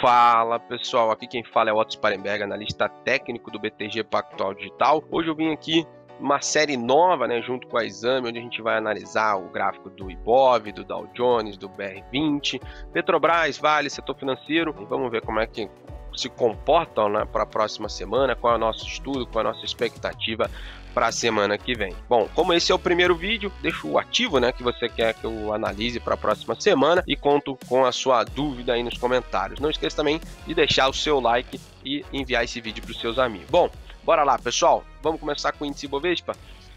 Fala pessoal, aqui quem fala é Otto Sparenberg, analista técnico do BTG Pactual Digital. Hoje eu vim aqui uma série nova, né, junto com a Exame, onde a gente vai analisar o gráfico do Ibov, do Dow Jones, do BR20, Petrobras, Vale, setor financeiro, e vamos ver como é que se comportam né, para a próxima semana, qual é o nosso estudo, qual é a nossa expectativa para a semana que vem. Bom, como esse é o primeiro vídeo, deixo o ativo, né, que você quer que eu analise para a próxima semana e conto com a sua dúvida aí nos comentários. Não esqueça também de deixar o seu like e enviar esse vídeo para os seus amigos. Bom, bora lá, pessoal. Vamos começar com o índice Bovespa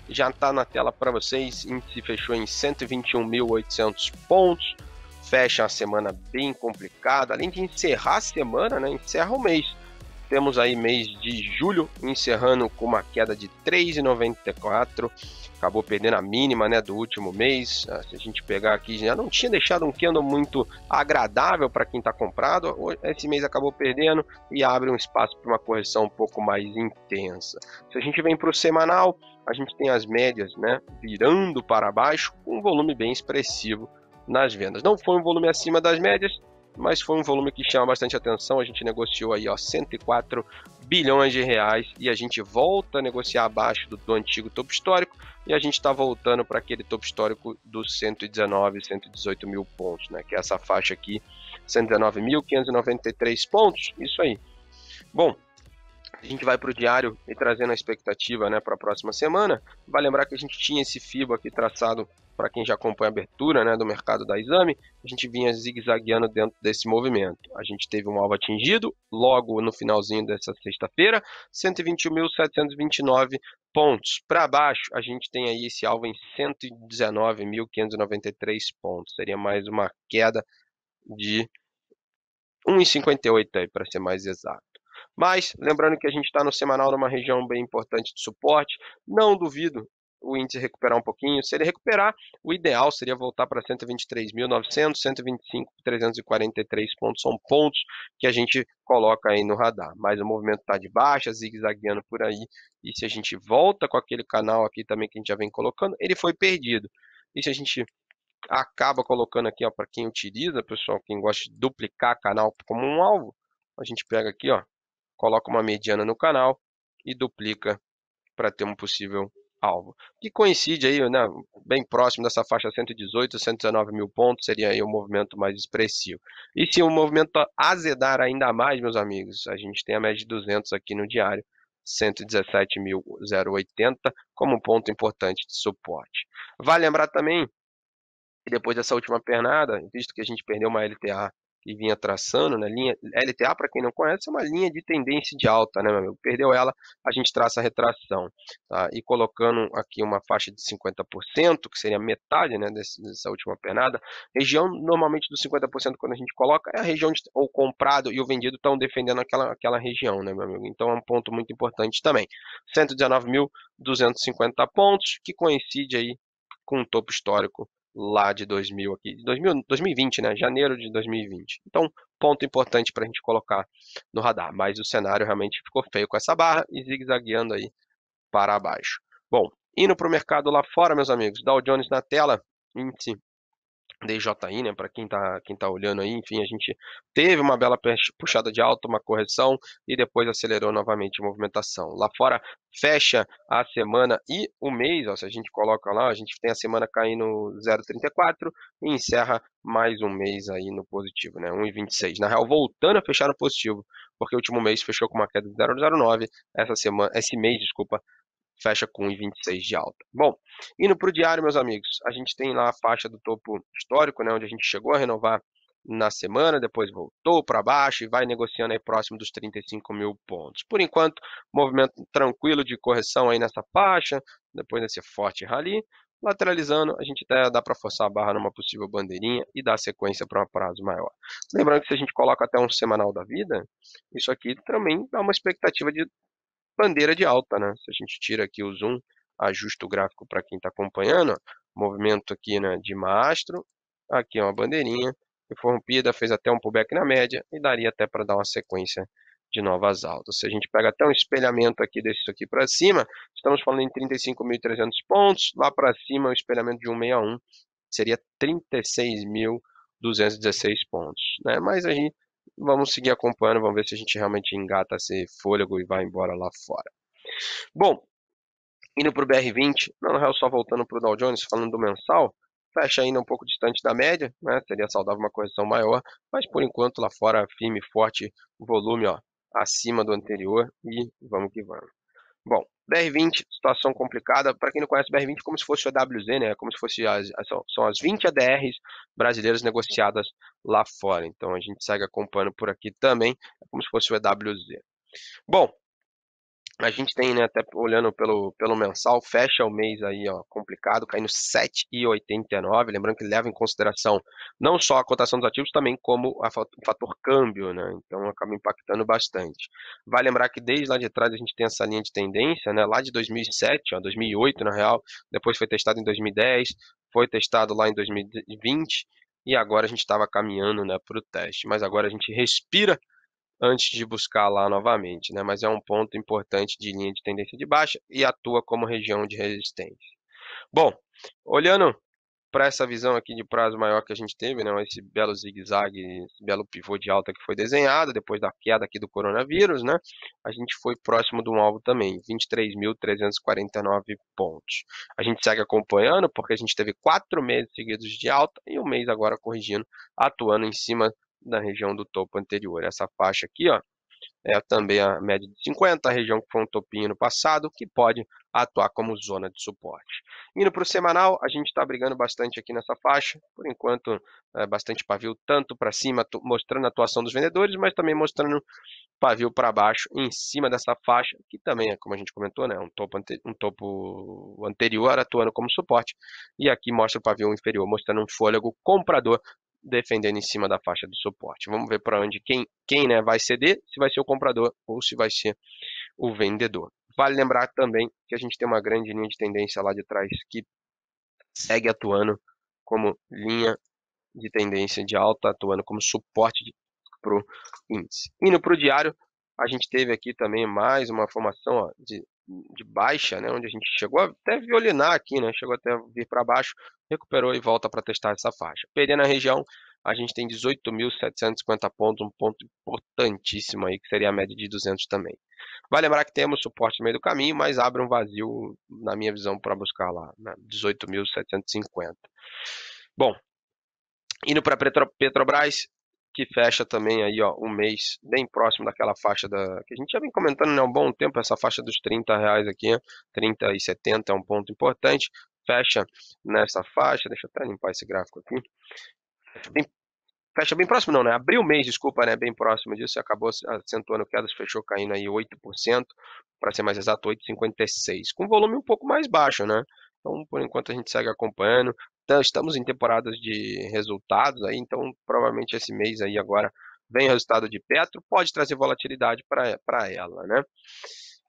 já está na tela para vocês. Índice fechou em 121.800 pontos. Fecha a semana bem complicada. Além de encerrar a semana, né, encerra o mês temos aí mês de julho encerrando com uma queda de 3,94. Acabou perdendo a mínima né, do último mês. Ah, se a gente pegar aqui, já não tinha deixado um candle muito agradável para quem está comprado. Esse mês acabou perdendo e abre um espaço para uma correção um pouco mais intensa. Se a gente vem para o semanal, a gente tem as médias né, virando para baixo, com um volume bem expressivo nas vendas. Não foi um volume acima das médias, mas foi um volume que chama bastante atenção. A gente negociou aí, ó, 104 bilhões de reais e a gente volta a negociar abaixo do, do antigo topo histórico e a gente está voltando para aquele topo histórico dos 119, 118 mil pontos, né? Que é essa faixa aqui, 119.593 pontos, isso aí. Bom, a gente vai para o diário e trazendo a expectativa, né, para a próxima semana. Vai lembrar que a gente tinha esse fibo aqui traçado para quem já acompanha a abertura né, do mercado da exame, a gente vinha zigue-zagueando dentro desse movimento. A gente teve um alvo atingido logo no finalzinho dessa sexta-feira, 121.729 pontos. Para baixo, a gente tem aí esse alvo em 119.593 pontos. Seria mais uma queda de 1,58 para ser mais exato. Mas, lembrando que a gente está no semanal numa região bem importante de suporte, não duvido o índice recuperar um pouquinho. Se ele recuperar, o ideal seria voltar para 123.900, 125.343 pontos. São pontos que a gente coloca aí no radar. Mas o movimento está de baixa, zigue-zagueando por aí. E se a gente volta com aquele canal aqui também que a gente já vem colocando, ele foi perdido. E se a gente acaba colocando aqui, ó, para quem utiliza, pessoal, quem gosta de duplicar canal como um alvo, a gente pega aqui, ó, coloca uma mediana no canal e duplica para ter um possível alvo, que coincide aí, né, bem próximo dessa faixa 118, 119 mil pontos, seria aí o um movimento mais expressivo. E se o movimento azedar ainda mais, meus amigos, a gente tem a média de 200 aqui no diário, 117.080 como um ponto importante de suporte. Vale lembrar também que depois dessa última pernada, visto que a gente perdeu uma LTA que vinha traçando, né? Linha LTA, para quem não conhece, é uma linha de tendência de alta, né, meu amigo? Perdeu ela, a gente traça a retração, tá? E colocando aqui uma faixa de 50%, que seria metade, né, dessa última pernada, região normalmente dos 50% quando a gente coloca é a região de, ou comprado e o vendido estão defendendo aquela, aquela região, né, meu amigo? Então é um ponto muito importante também. 119.250 pontos, que coincide aí com o topo histórico lá de 2000 aqui, 2000, 2020, né? Janeiro de 2020. Então, ponto importante para a gente colocar no radar. Mas o cenário realmente ficou feio com essa barra e zigue-zagueando aí para baixo. Bom, indo para o mercado lá fora, meus amigos, Dow Jones na tela, índice DJI, né, para quem está quem tá olhando aí, enfim, a gente teve uma bela puxada de alta, uma correção e depois acelerou novamente a movimentação. Lá fora fecha a semana e o mês, ó, se a gente coloca lá, a gente tem a semana caindo 0,34 e encerra mais um mês aí no positivo, né, 1,26. Na real, voltando a fechar no positivo, porque o último mês fechou com uma queda de 0,09, essa semana, esse mês, desculpa, fecha com 1,26 de alta. Bom, indo para o diário, meus amigos, a gente tem lá a faixa do topo histórico, né, onde a gente chegou a renovar na semana, depois voltou para baixo e vai negociando aí próximo dos 35 mil pontos. Por enquanto, movimento tranquilo de correção aí nessa faixa, depois desse forte rally. Lateralizando, a gente até dá para forçar a barra numa possível bandeirinha e dar sequência para um prazo maior. Lembrando que se a gente coloca até um semanal da vida, isso aqui também dá uma expectativa de bandeira de alta, né? Se a gente tira aqui o zoom, ajusta o gráfico para quem está acompanhando, ó, movimento aqui né, de mastro, aqui é uma bandeirinha, foi rompida, fez até um pullback na média e daria até para dar uma sequência de novas altas. Se a gente pega até um espelhamento aqui desse aqui para cima, estamos falando em 35.300 pontos, lá para cima o espelhamento de 161 seria 36.216 pontos, né? Mas a gente Vamos seguir acompanhando, vamos ver se a gente realmente engata esse fôlego e vai embora lá fora. Bom, indo para o BR20, não, na real, só voltando para o Dow Jones, falando do mensal, fecha ainda um pouco distante da média, né? Seria saudável uma correção maior, mas por enquanto lá fora firme, forte, volume, ó, acima do anterior e vamos que vamos. Bom, BR20, situação complicada. Para quem não conhece, BR20 é como se fosse o AWZ, né? É como se fosse as, são, são as 20 ADRs brasileiras negociadas lá fora. Então a gente segue acompanhando por aqui também, é como se fosse o EWZ. Bom, a gente tem, né, até olhando pelo, pelo mensal, fecha o mês aí, ó, complicado, caindo 7,89. Lembrando que leva em consideração não só a cotação dos ativos, também como a, o fator câmbio, né? Então acaba impactando bastante. Vai lembrar que desde lá de trás a gente tem essa linha de tendência, né? Lá de 2007, ó, 2008 na real, depois foi testado em 2010, foi testado lá em 2020 e agora a gente estava caminhando, né, para o teste. Mas agora a gente respira antes de buscar lá novamente, né? mas é um ponto importante de linha de tendência de baixa e atua como região de resistência. Bom, olhando para essa visão aqui de prazo maior que a gente teve, né, esse belo zigue-zague, esse belo pivô de alta que foi desenhado depois da queda aqui do coronavírus, né, a gente foi próximo de um alvo também, 23.349 pontos. A gente segue acompanhando porque a gente teve quatro meses seguidos de alta e um mês agora corrigindo, atuando em cima da região do topo anterior. Essa faixa aqui, ó, é também a média de 50, a região que foi um topinho no passado, que pode atuar como zona de suporte. Indo para o semanal, a gente está brigando bastante aqui nessa faixa, por enquanto é bastante pavio tanto para cima, mostrando a atuação dos vendedores, mas também mostrando pavio para baixo em cima dessa faixa, que também é, como a gente comentou, né, um, topo um topo anterior atuando como suporte, e aqui mostra o pavio inferior, mostrando um fôlego comprador defendendo em cima da faixa do suporte. Vamos ver para onde quem, quem né, vai ceder, se vai ser o comprador ou se vai ser o vendedor. Vale lembrar também que a gente tem uma grande linha de tendência lá de trás que segue atuando como linha de tendência de alta, atuando como suporte para o índice. Indo para o diário, a gente teve aqui também mais uma formação ó, de de baixa, né, onde a gente chegou até violinar aqui, né, chegou até vir para baixo, recuperou e volta para testar essa faixa. Perdendo a região, a gente tem 18.750 pontos, um ponto importantíssimo aí, que seria a média de 200 também. Vai lembrar que temos suporte no meio do caminho, mas abre um vazio, na minha visão, para buscar lá, né, 18.750. Bom, indo para Petro, Petrobras, que fecha também aí, ó, um mês bem próximo daquela faixa da que a gente já vem comentando né, há um bom tempo, essa faixa dos 30 reais aqui, 30 né, e 70 é um ponto importante, fecha nessa faixa, deixa eu até limpar esse gráfico aqui, bem, fecha bem próximo não, né, abriu o mês, desculpa, né, bem próximo disso, acabou acentuando quedas, fechou caindo aí 8%, para ser mais exato, 8,56, com volume um pouco mais baixo, né, então, por enquanto, a gente segue acompanhando. Então, estamos em temporadas de resultados aí, então provavelmente esse mês aí agora vem o resultado de Petro, pode trazer volatilidade para ela, né?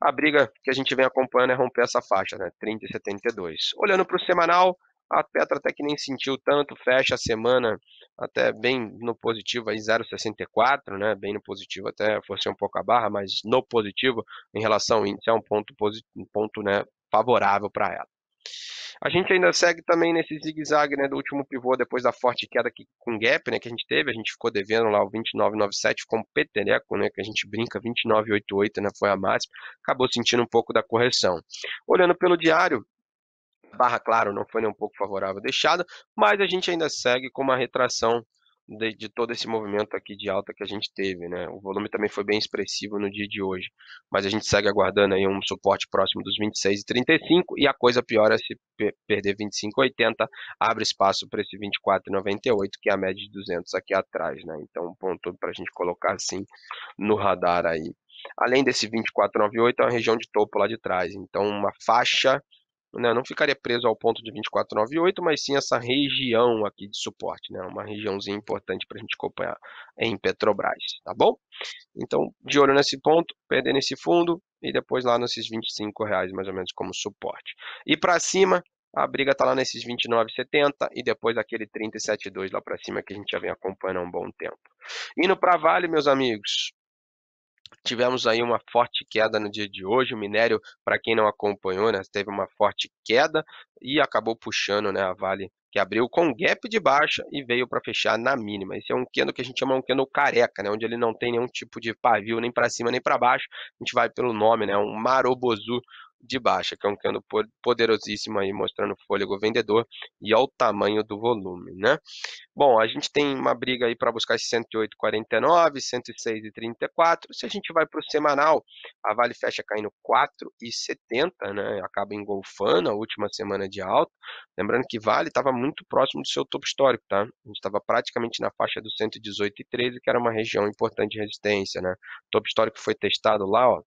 A briga que a gente vem acompanhando é romper essa faixa, né? 30 e 72. Olhando para o semanal, a petro até que nem sentiu tanto, fecha a semana até bem no positivo, aí 0,64, né? Bem no positivo, até fosse um pouco a barra, mas no positivo em relação ao índice é um ponto, um ponto né, favorável para ela. A gente ainda segue também nesse zigue-zague né, do último pivô, depois da forte queda que, com gap né, que a gente teve. A gente ficou devendo lá o 29,97 com o Petereco, né, que a gente brinca, 29,88 né, foi a máxima. Acabou sentindo um pouco da correção. Olhando pelo diário, barra, claro, não foi nem um pouco favorável deixada, mas a gente ainda segue com uma retração de, de, todo esse movimento aqui de alta que a gente teve, né? O volume também foi bem expressivo no dia de hoje, mas a gente segue aguardando aí um suporte próximo dos 26,35 e a coisa piora se perder 25,80, abre espaço para esse 24,98 que é a média de 200 aqui atrás, né? Então um ponto para a gente colocar assim no radar aí. Além desse 24,98 é uma região de topo lá de trás, então uma faixa né, não ficaria preso ao ponto de 2498, mas sim essa região aqui de suporte, né, uma regiãozinha importante para a gente acompanhar em Petrobras, tá bom? Então, de olho nesse ponto, perder nesse fundo e depois lá nesses 25 reais mais ou menos como suporte. E para cima, a briga está lá nesses 29,70 e depois aquele 37,2 lá para cima que a gente já vem acompanhando há um bom tempo. Indo para Vale, meus amigos, Tivemos aí uma forte queda no dia de hoje. O minério, para quem não acompanhou, né, teve uma forte queda e acabou puxando né, a Vale, que abriu com gap de baixa e veio para fechar na mínima. Esse é um candle que a gente chama um candle careca, né, onde ele não tem nenhum tipo de pavio nem para cima nem para baixo. A gente vai pelo nome, né, um Marobozu de baixa, que é um candle poderosíssimo aí, mostrando fôlego vendedor e ao tamanho do volume, né? Bom, a gente tem uma briga aí para buscar esse 108,49, 106,34. Se a gente vai para o semanal, a Vale fecha caindo 4,70, né? Acaba engolfando a última semana de alta. Lembrando que Vale estava muito próximo do seu topo histórico, tá? A gente estava praticamente na faixa do 118,13, que era uma região importante de resistência, né? O topo histórico foi testado lá, ó,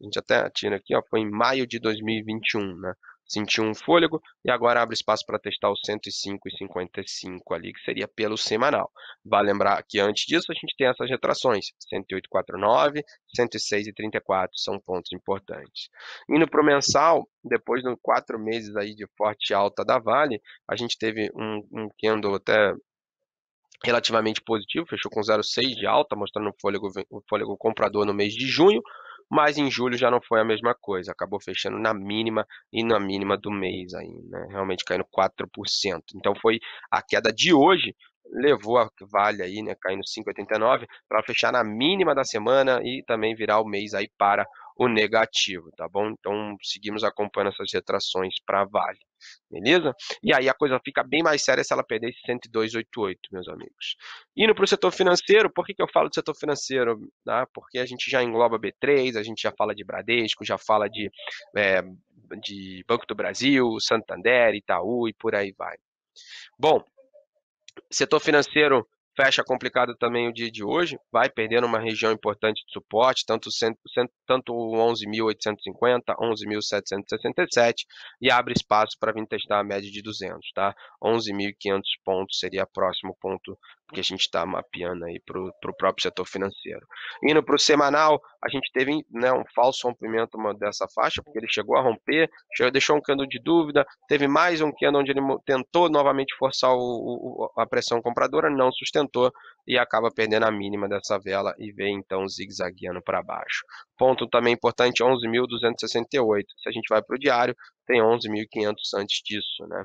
a gente até atira aqui, ó, foi em maio de 2021, né? Sentiu um fôlego e agora abre espaço para testar os 105,55 ali, que seria pelo semanal. Vale lembrar que antes disso a gente tem essas retrações, 108,49, 106,34 são pontos importantes. Indo para o mensal, depois de quatro meses aí de forte alta da Vale, a gente teve um, um candle até relativamente positivo, fechou com 0,6 de alta, mostrando o fôlego, o fôlego comprador no mês de junho, mas em julho já não foi a mesma coisa, acabou fechando na mínima e na mínima do mês aí, né? realmente caindo 4%. Então foi a queda de hoje levou a Vale aí, né, caindo 5,89 para fechar na mínima da semana e também virar o mês aí para o negativo, tá bom? Então, seguimos acompanhando essas retrações para Vale, beleza? E aí a coisa fica bem mais séria se ela perder esse 102,88, meus amigos. Indo para o setor financeiro, por que, que eu falo do setor financeiro? Tá? Porque a gente já engloba B3, a gente já fala de Bradesco, já fala de, é, de Banco do Brasil, Santander, Itaú e por aí vai. Bom, setor financeiro Fecha complicado também o dia de hoje, vai perdendo uma região importante de suporte, tanto, tanto 11.850, 11.767 e abre espaço para vir testar a média de 200, tá? 11.500 pontos seria o próximo ponto que a gente está mapeando aí para o próprio setor financeiro. Indo para o semanal, a gente teve né, um falso rompimento dessa faixa, porque ele chegou a romper, deixou um candle de dúvida, teve mais um candle onde ele tentou novamente forçar o, o, a pressão compradora, não sustentou, e acaba perdendo a mínima dessa vela e vem então zigue-zagueando para baixo. Ponto também importante, 11.268. Se a gente vai para o diário, tem 11.500 antes disso, né?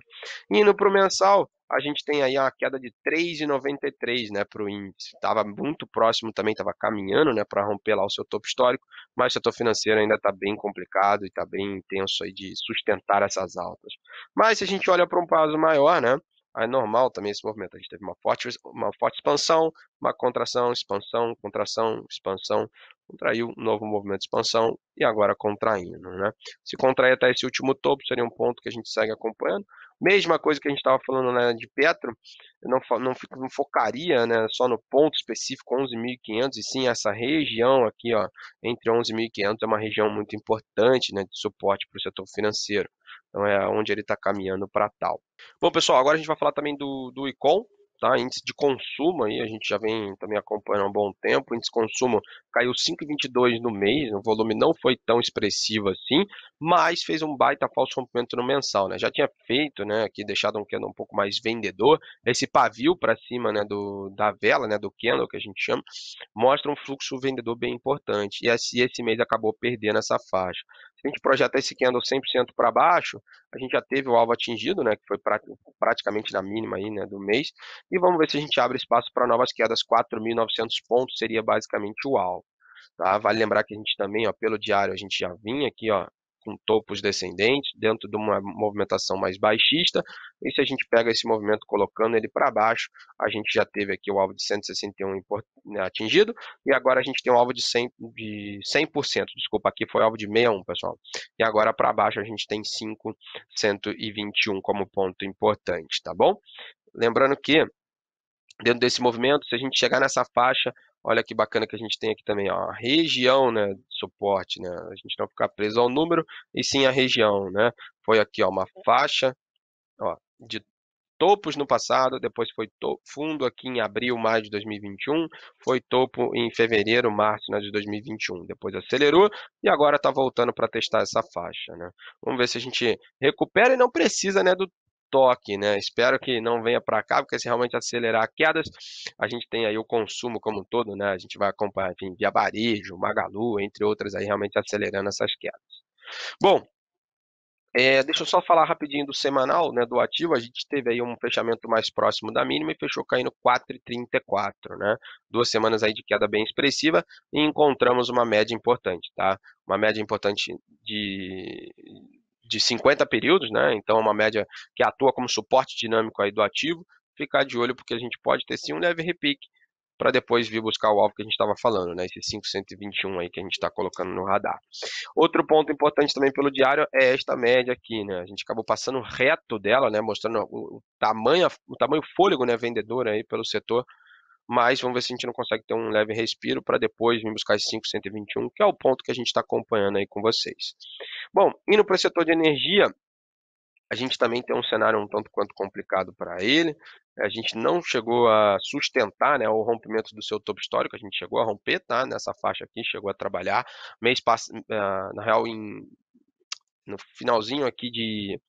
Indo para o mensal, a gente tem aí uma queda de 3,93 né, para o índice. Estava muito próximo também, estava caminhando né, para romper lá o seu topo histórico, mas o setor financeiro ainda está bem complicado e está bem intenso aí de sustentar essas altas. Mas se a gente olha para um prazo maior, né, ah, é normal também esse movimento. A gente teve uma forte, uma forte expansão, uma contração, expansão, contração, expansão, contraiu um novo movimento de expansão e agora contraindo. Né? Se contrair até esse último topo, seria um ponto que a gente segue acompanhando. Mesma coisa que a gente estava falando né, de Petro, eu não, não, não focaria né, só no ponto específico 11.500, e sim essa região aqui, ó, entre 11.500 é uma região muito importante né, de suporte para o setor financeiro. Então é onde ele está caminhando para tal. Bom, pessoal, agora a gente vai falar também do, do ICOM, tá? Índice de consumo aí, a gente já vem também acompanhando há um bom tempo. O índice de consumo caiu 5,22 no mês, o volume não foi tão expressivo assim, mas fez um baita falso rompimento no mensal, né? Já tinha feito, né, aqui deixado um candle um pouco mais vendedor. Esse pavio para cima, né, do da vela, né, do candle que a gente chama, mostra um fluxo vendedor bem importante. E esse, esse mês acabou perdendo essa faixa. Se a gente projetar esse candle 100% para baixo, a gente já teve o alvo atingido, né, que foi praticamente na mínima aí, né, do mês, e vamos ver se a gente abre espaço para novas quedas, 4.900 pontos seria basicamente o alvo. Tá? Vale lembrar que a gente também, ó, pelo diário, a gente já vinha aqui ó, com topos descendentes, dentro de uma movimentação mais baixista. E se a gente pega esse movimento colocando ele para baixo, a gente já teve aqui o alvo de 161 né, atingido, e agora a gente tem um alvo de 100%, de 100% desculpa, aqui foi alvo de 61, pessoal. E agora para baixo a gente tem 5,121 como ponto importante, tá bom? Lembrando que dentro desse movimento, se a gente chegar nessa faixa, Olha que bacana que a gente tem aqui também, ó, a região né, de suporte, né? A gente não ficar preso ao número, e sim a região, né? Foi aqui, ó, uma é. faixa ó, de topos no passado, depois foi fundo aqui em abril, maio de 2021, foi topo em fevereiro, março né, de 2021, depois acelerou e agora está voltando para testar essa faixa. Né? Vamos ver se a gente recupera e não precisa né, do estoque, né? Espero que não venha para cá, porque se realmente acelerar quedas, a gente tem aí o consumo como um todo, né? A gente vai acompanhar, enfim, Via Varejo, Magalu, entre outras, aí realmente acelerando essas quedas. Bom, é, deixa eu só falar rapidinho do semanal, né, do ativo. A gente teve aí um fechamento mais próximo da mínima e fechou caindo 4,34, né? Duas semanas aí de queda bem expressiva e encontramos uma média importante, tá? Uma média importante de de 50 períodos, né? Então é uma média que atua como suporte dinâmico aí do ativo, ficar de olho porque a gente pode ter sim um leve repique para depois vir buscar o alvo que a gente estava falando, né? Esse 521 aí que a gente está colocando no radar. Outro ponto importante também pelo diário é esta média aqui, né? A gente acabou passando reto dela, né? Mostrando o tamanho, o tamanho fôlego, né? Vendedor aí pelo setor mas vamos ver se a gente não consegue ter um leve respiro para depois vir buscar esse 521 que é o ponto que a gente está acompanhando aí com vocês. Bom, indo para o setor de energia, a gente também tem um cenário um tanto quanto complicado para ele. A gente não chegou a sustentar né, o rompimento do seu topo histórico, a gente chegou a romper, tá? Nessa faixa aqui, chegou a trabalhar. Mês pass... Ah, na real, em no finalzinho aqui de,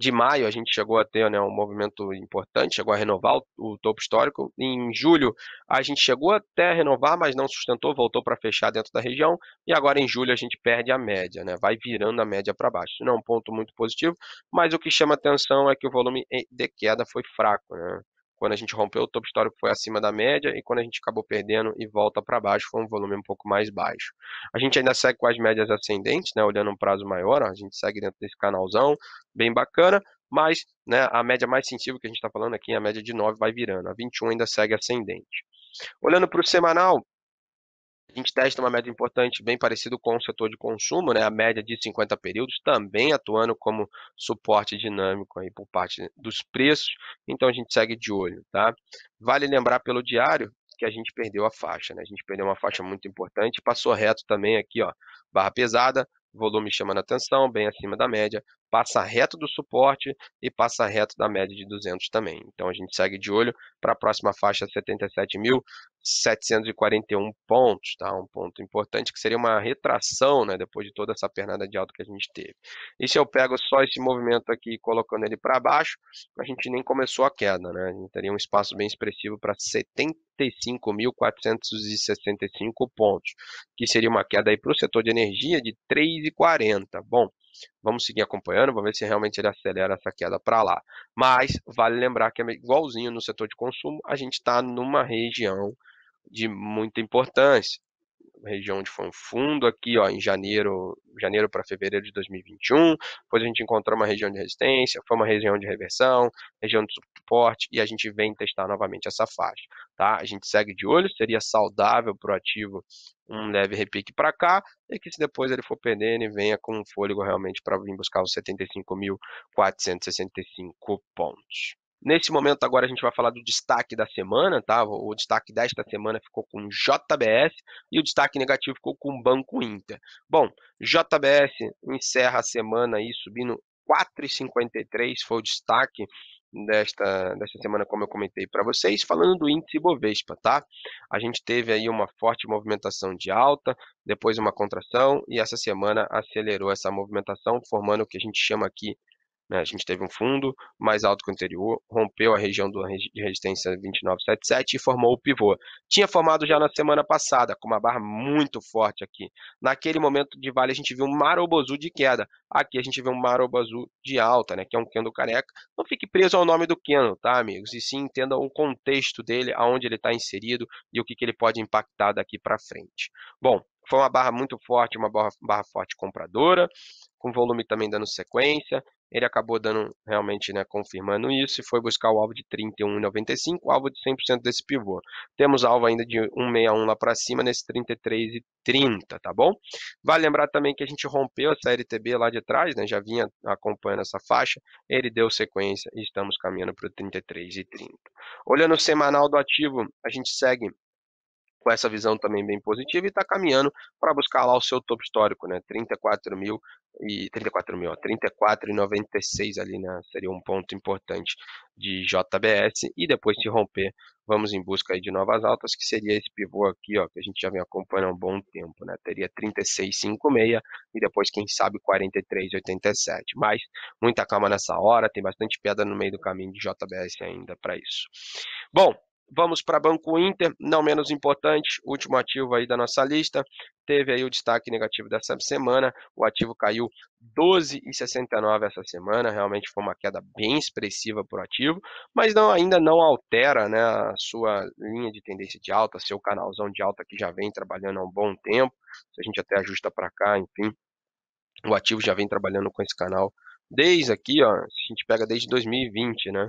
de maio, a gente chegou a ter né, um movimento importante, chegou a renovar o, o, topo histórico. Em julho, a gente chegou até a renovar, mas não sustentou, voltou para fechar dentro da região. E agora, em julho, a gente perde a média, né, vai virando a média para baixo. Isso não é um ponto muito positivo, mas o que chama atenção é que o volume de queda foi fraco. Né? Quando a gente rompeu o topo histórico foi acima da média e quando a gente acabou perdendo e volta para baixo foi um volume um pouco mais baixo. A gente ainda segue com as médias ascendentes, né, olhando um prazo maior, a gente segue dentro desse canalzão, bem bacana, mas né, a média mais sensível que a gente está falando aqui, é a média de 9 vai virando, a 21 ainda segue ascendente. Olhando para o semanal, a gente testa uma média importante bem parecido com o setor de consumo, né? a média de 50 períodos, também atuando como suporte dinâmico aí por parte dos preços. Então a gente segue de olho. Tá? Vale lembrar pelo diário que a gente perdeu a faixa. Né? A gente perdeu uma faixa muito importante, passou reto também aqui, ó, barra pesada, volume chamando atenção, bem acima da média, passa reto do suporte e passa reto da média de 200 também. Então a gente segue de olho para a próxima faixa 77 mil. 741 pontos, tá? Um ponto importante que seria uma retração, né? Depois de toda essa pernada de alta que a gente teve. E se eu pego só esse movimento aqui, colocando ele para baixo, a gente nem começou a queda, né? A gente teria um espaço bem expressivo para 75.465 pontos, que seria uma queda aí para o setor de energia de 3,40. Bom, Vamos seguir acompanhando, vamos ver se realmente ele acelera essa queda para lá. Mas vale lembrar que é igualzinho no setor de consumo, a gente está numa região de muita importância. região onde foi um fundo aqui, ó, em janeiro, janeiro para fevereiro de 2021. Depois a gente encontrou uma região de resistência, foi uma região de reversão, região de suporte e a gente vem testar novamente essa faixa, tá? A gente segue de olho, seria saudável para o ativo um leve repique para cá e que se depois ele for perdendo, venha com um fôlego realmente para vir buscar os 75.465 pontos. Nesse momento agora a gente vai falar do destaque da semana, tá? O destaque desta semana ficou com JBS e o destaque negativo ficou com Banco Inter. Bom, JBS encerra a semana aí subindo 4,53 foi o destaque desta, desta semana, como eu comentei para vocês, falando do índice Bovespa, tá? A gente teve aí uma forte movimentação de alta, depois uma contração e essa semana acelerou essa movimentação, formando o que a gente chama aqui né, a gente teve um fundo mais alto que o anterior, rompeu a região de resistência 2977 e formou o pivô. Tinha formado já na semana passada, com uma barra muito forte aqui. Naquele momento de vale, a gente viu um marobozu azul de queda. Aqui a gente viu um marobozu azul de alta, né? que é um candle careca. Não fique preso ao nome do candle, tá, amigos? E sim, entenda o contexto dele, aonde ele está inserido e o que, que ele pode impactar daqui para frente. Bom, foi uma barra muito forte, uma barra, barra, forte compradora, com volume também dando sequência, ele acabou dando realmente, né, confirmando isso e foi buscar o alvo de 31,95, alvo de 100% desse pivô. Temos alvo ainda de 1,61 lá para cima nesse 33,30, tá bom? Vale lembrar também que a gente rompeu essa RTB lá de trás, né, já vinha acompanhando essa faixa, ele deu sequência e estamos caminhando para o 33,30. Olhando o semanal do ativo, a gente segue com essa visão também bem positiva e está caminhando para buscar lá o seu topo histórico, né? 34 mil e 34 mil, 34,96 ali, né? Seria um ponto importante de JBS e depois se romper, vamos em busca aí de novas altas, que seria esse pivô aqui, ó, que a gente já vem acompanhando há um bom tempo, né? Teria 36,56 e depois quem sabe 43,87. Mas muita calma nessa hora, tem bastante pedra no meio do caminho de JBS ainda para isso. Bom, Vamos para Banco Inter, não menos importante, último ativo aí da nossa lista. Teve aí o destaque negativo dessa semana. O ativo caiu 12,69 essa semana. Realmente foi uma queda bem expressiva para o ativo, mas não, ainda não altera né, a sua linha de tendência de alta, seu canalzão de alta que já vem trabalhando há um bom tempo. Se a gente até ajusta para cá, enfim, o ativo já vem trabalhando com esse canal desde aqui, ó, a gente pega desde 2020, né?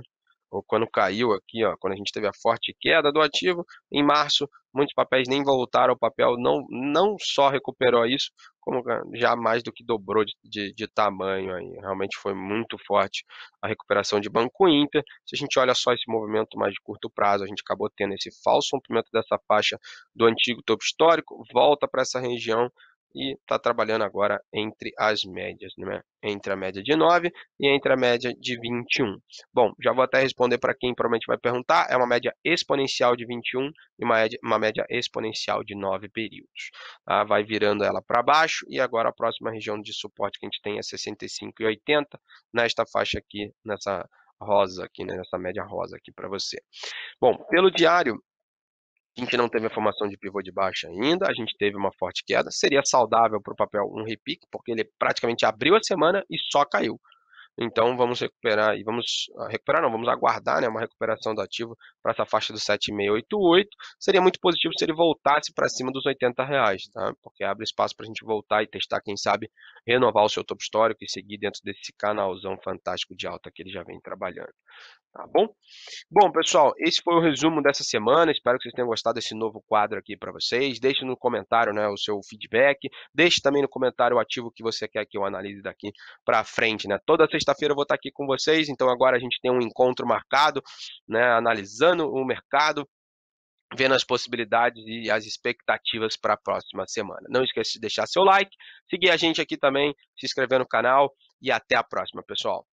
ou quando caiu aqui, ó, quando a gente teve a forte queda do ativo, em março, muitos papéis nem voltaram, o papel não, não só recuperou isso, como já mais do que dobrou de, de, de tamanho aí. Realmente foi muito forte a recuperação de Banco Inter. Se a gente olha só esse movimento mais de curto prazo, a gente acabou tendo esse falso rompimento dessa faixa do antigo topo histórico, volta para essa região e está trabalhando agora entre as médias, né? entre a média de 9 e entre a média de 21. Bom, já vou até responder para quem provavelmente vai perguntar, é uma média exponencial de 21 e uma média, uma média exponencial de 9 períodos. Ah, vai virando ela para baixo e agora a próxima região de suporte que a gente tem é 65 e 80, nesta faixa aqui, nessa rosa aqui, né? nessa média rosa aqui para você. Bom, pelo diário, a gente não teve a formação de pivô de baixa ainda, a gente teve uma forte queda. Seria saudável para o papel um repique, porque ele praticamente abriu a semana e só caiu. Então vamos recuperar e vamos ah, recuperar, não, vamos aguardar né, uma recuperação do ativo para essa faixa do 7,688. Seria muito positivo se ele voltasse para cima dos 80 reais, tá? Porque abre espaço para a gente voltar e testar, quem sabe, renovar o seu topo histórico e seguir dentro desse canalzão fantástico de alta que ele já vem trabalhando. Tá bom? Bom, pessoal, esse foi o resumo dessa semana. Espero que vocês tenham gostado desse novo quadro aqui para vocês. Deixe no comentário né, o seu feedback. Deixe também no comentário o ativo que você quer que eu analise daqui para frente. Né? Toda sexta-feira eu vou estar tá aqui com vocês. Então agora a gente tem um encontro marcado, né, analisando o mercado vendo as possibilidades e as expectativas para a próxima semana. Não esqueça de deixar seu like, seguir a gente aqui também, se inscrever no canal e até a próxima, pessoal.